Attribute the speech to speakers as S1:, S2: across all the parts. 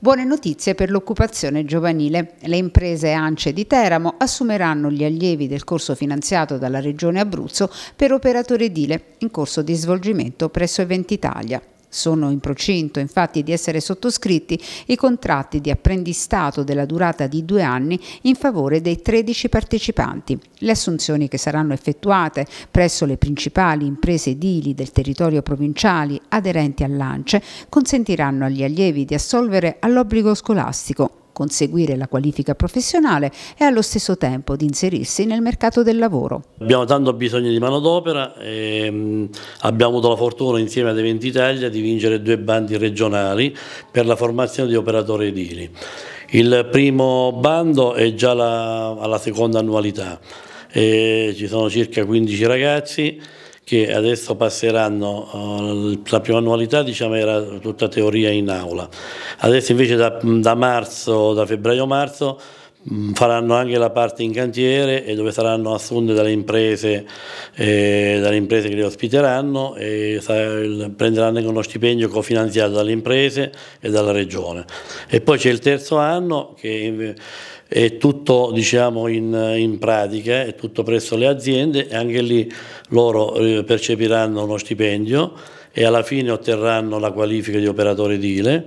S1: Buone notizie per l'occupazione giovanile. Le imprese ANCE di Teramo assumeranno gli allievi del corso finanziato dalla Regione Abruzzo per operatore edile in corso di svolgimento presso Eventitalia. Sono in procinto infatti di essere sottoscritti i contratti di apprendistato della durata di due anni in favore dei 13 partecipanti. Le assunzioni che saranno effettuate presso le principali imprese edili del territorio provinciale aderenti all'ANCE consentiranno agli allievi di assolvere all'obbligo scolastico conseguire la qualifica professionale e allo stesso tempo di inserirsi nel mercato del lavoro.
S2: Abbiamo tanto bisogno di manodopera, ehm, abbiamo avuto la fortuna insieme ad Eventi Italia di vincere due bandi regionali per la formazione di operatori edili. Il primo bando è già la, alla seconda annualità, eh, ci sono circa 15 ragazzi che adesso passeranno, eh, la prima annualità diciamo, era tutta teoria in aula, adesso invece da, da, marzo, da febbraio-marzo Mm, faranno anche la parte in cantiere e dove saranno assunte dalle imprese, eh, dalle imprese che le ospiteranno e prenderanno anche uno stipendio cofinanziato dalle imprese e dalla regione. E poi c'è il terzo anno che è tutto diciamo, in, in, pratica, è tutto presso le aziende e anche lì loro eh, percepiranno uno stipendio e alla fine otterranno la qualifica di operatore edile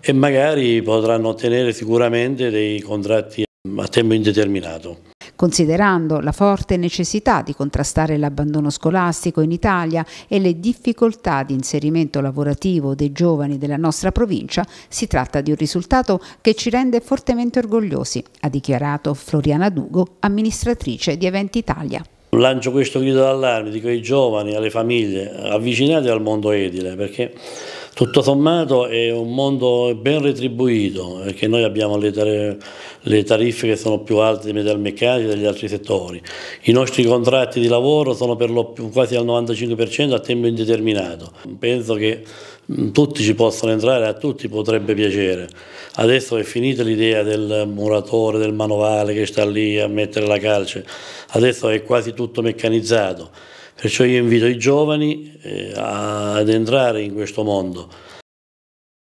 S2: e magari potranno ottenere sicuramente dei contratti a tempo indeterminato.
S1: Considerando la forte necessità di contrastare l'abbandono scolastico in Italia e le difficoltà di inserimento lavorativo dei giovani della nostra provincia, si tratta di un risultato che ci rende fortemente orgogliosi, ha dichiarato Floriana Dugo, amministratrice di Eventi Italia.
S2: Lancio questo grido d'allarme, dico ai giovani, alle famiglie, avvicinate al mondo edile, perché tutto sommato è un mondo ben retribuito, perché noi abbiamo le, tar le tariffe che sono più alte dei metalmeccanici e degli altri settori. I nostri contratti di lavoro sono per lo più quasi al 95% a tempo indeterminato. Penso che tutti ci possono entrare, a tutti potrebbe piacere. Adesso è finita l'idea del muratore, del manovale che sta lì a mettere la calce, adesso è quasi tutto meccanizzato Perciò io invito i giovani eh, ad entrare in questo mondo